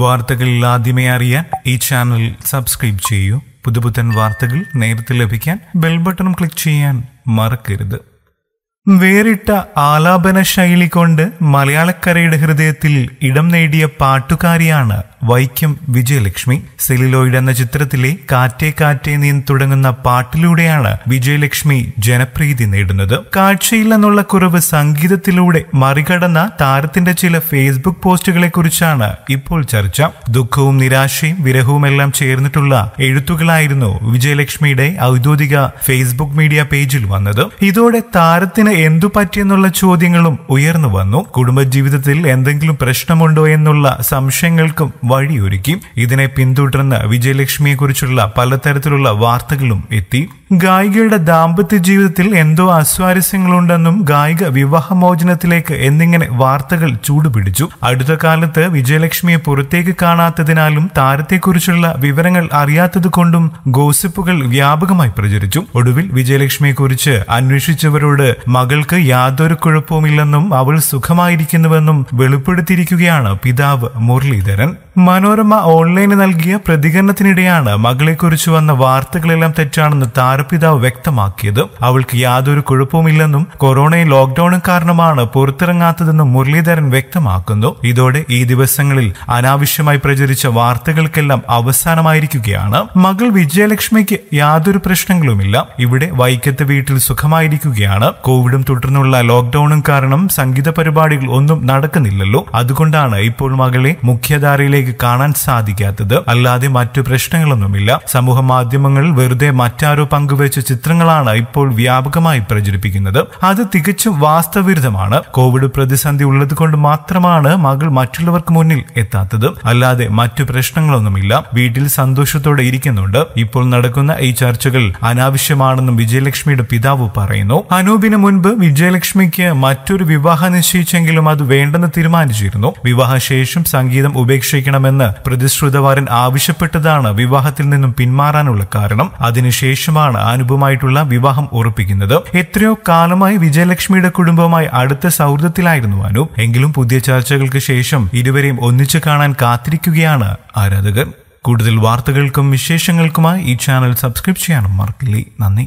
വാർത്തകളിൽ ആദ്യമേ അറിയാൻ ഈ ചാനൽ സബ്സ്ക്രൈബ് ചെയ്യൂ പുതുപുത്തൻ വാർത്തകൾ നേരത്തെ ലഭിക്കാൻ ബെൽ ബട്ടൺ ക്ലിക്ക് ചെയ്യാൻ മറക്കരുത് വേറിട്ട ആലാപന ശൈലി കൊണ്ട് മലയാളക്കരയുടെ ഹൃദയത്തിൽ ഇടം നേടിയ പാട്ടുകാരിയാണ് വൈക്കം വിജയലക്ഷ്മി സെലിലോയിഡ് എന്ന ചിത്രത്തിലെ കാറ്റേ കാറ്റേ നീൻ തുടങ്ങുന്ന പാട്ടിലൂടെയാണ് വിജയലക്ഷ്മി ജനപ്രീതി നേടുന്നത് കാഴ്ചയിൽ നിന്നുള്ള കുറവ് സംഗീതത്തിലൂടെ മറികടന്ന താരത്തിന്റെ ചില ഫേസ്ബുക്ക് പോസ്റ്റുകളെ കുറിച്ചാണ് ഇപ്പോൾ ചർച്ച ദുഃഖവും നിരാശയും വിരഹവും എല്ലാം ചേർന്നിട്ടുള്ള എഴുത്തുകളായിരുന്നു വിജയലക്ഷ്മിയുടെ ഔദ്യോഗിക ഫേസ്ബുക്ക് മീഡിയ പേജിൽ വന്നത് ഇതോടെ താരത്തിന് എന്തു പറ്റിയെന്നുള്ള ചോദ്യങ്ങളും ഉയർന്നു വന്നു കുടുംബജീവിതത്തിൽ എന്തെങ്കിലും പ്രശ്നമുണ്ടോ എന്നുള്ള സംശയങ്ങൾക്കും വഴിയൊരുക്കി ഇതിനെ പിന്തുടർന്ന് വിജയലക്ഷ്മിയെക്കുറിച്ചുള്ള പലതരത്തിലുള്ള വാർത്തകളും എത്തി ഗായികയുടെ ദാമ്പത്യ ജീവിതത്തിൽ എന്തോ അസ്വാരസ്യങ്ങളുണ്ടെന്നും ഗായിക വിവാഹമോചനത്തിലേക്ക് എന്നിങ്ങനെ വാർത്തകൾ ചൂടുപിടിച്ചു അടുത്ത കാലത്ത് വിജയലക്ഷ്മിയെ പുറത്തേക്ക് കാണാത്തതിനാലും താരത്തെക്കുറിച്ചുള്ള വിവരങ്ങൾ അറിയാത്തതുകൊണ്ടും ഗോസിപ്പുകൾ വ്യാപകമായി പ്രചരിച്ചു ഒടുവിൽ വിജയലക്ഷ്മിയെക്കുറിച്ച് അന്വേഷിച്ചവരോട് മകൾക്ക് യാതൊരു കുഴപ്പവുമില്ലെന്നും അവൾ സുഖമായിരിക്കുന്നുവെന്നും വെളിപ്പെടുത്തിയിരിക്കുകയാണ് പിതാവ് മുരളീധരൻ മനോരമ ഓൺലൈന് നൽകിയ പ്രതികരണത്തിനിടെയാണ് മകളെക്കുറിച്ച് വന്ന വാർത്തകളെല്ലാം തെറ്റാണെന്ന് താരം മാതാപിതാവ് വ്യക്തമാക്കിയത് അവൾക്ക് യാതൊരു കുഴപ്പവുമില്ലെന്നും കൊറോണയും ലോക്ഡൌണും കാരണമാണ് പുറത്തിറങ്ങാത്തതെന്നും മുരളീധരൻ വ്യക്തമാക്കുന്നു ഇതോടെ ഈ ദിവസങ്ങളിൽ അനാവശ്യമായി പ്രചരിച്ച വാർത്തകൾക്കെല്ലാം അവസാനമായിരിക്കുകയാണ് മകൾ വിജയലക്ഷ്മിക്ക് യാതൊരു പ്രശ്നങ്ങളുമില്ല ഇവിടെ വൈക്കത്ത് വീട്ടിൽ സുഖമായിരിക്കുകയാണ് കോവിഡും തുടർന്നുള്ള ലോക്ഡൌണും കാരണം സംഗീത പരിപാടികൾ ഒന്നും നടക്കുന്നില്ലല്ലോ അതുകൊണ്ടാണ് ഇപ്പോൾ മകളെ മുഖ്യധാരയിലേക്ക് കാണാൻ സാധിക്കാത്തത് അല്ലാതെ മറ്റു പ്രശ്നങ്ങളൊന്നുമില്ല സമൂഹ മാധ്യമങ്ങളിൽ വെറുതെ മറ്റാരോ പങ്കുവച്ച ചിത്രങ്ങളാണ് ഇപ്പോൾ വ്യാപകമായി പ്രചരിപ്പിക്കുന്നത് അത് തികച്ചും വാസ്തവവിരുദ്ധമാണ് കോവിഡ് പ്രതിസന്ധി ഉള്ളതുകൊണ്ട് മാത്രമാണ് മകൾ മറ്റുള്ളവർക്ക് മുന്നിൽ എത്താത്തത് അല്ലാതെ മറ്റു പ്രശ്നങ്ങളൊന്നുമില്ല വീട്ടിൽ സന്തോഷത്തോടെ ഇരിക്കുന്നുണ്ട് ഇപ്പോൾ നടക്കുന്ന ഈ ചർച്ചകൾ അനാവശ്യമാണെന്നും വിജയലക്ഷ്മിയുടെ പിതാവ് പറയുന്നു അനൂപിന് മുൻപ് വിജയലക്ഷ്മിക്ക് മറ്റൊരു വിവാഹം നിശ്ചയിച്ചെങ്കിലും അത് വേണ്ടെന്ന് തീരുമാനിച്ചിരുന്നു വിവാഹശേഷം സംഗീതം ഉപേക്ഷിക്കണമെന്ന് പ്രതിശ്രുതവാരൻ ആവശ്യപ്പെട്ടതാണ് വിവാഹത്തിൽ നിന്നും പിന്മാറാനുള്ള കാരണം അതിനുശേഷമാണ് ചേർന്നാണ് അനുപമായിട്ടുള്ള വിവാഹം ഉറപ്പിക്കുന്നത് എത്രയോ കാലമായി വിജയലക്ഷ്മിയുടെ കുടുംബവുമായി അടുത്ത സൗഹൃദത്തിലായിരുന്നു അനു എങ്കിലും പുതിയ ചർച്ചകൾക്ക് ശേഷം ഇരുവരെയും ഒന്നിച്ചു കാണാൻ കാത്തിരിക്കുകയാണ് ആരാധകർ കൂടുതൽ വാർത്തകൾക്കും വിശേഷങ്ങൾക്കുമായി ഈ ചാനൽ സബ്സ്ക്രൈബ് ചെയ്യാനും മറക്കില്ലേ നന്ദി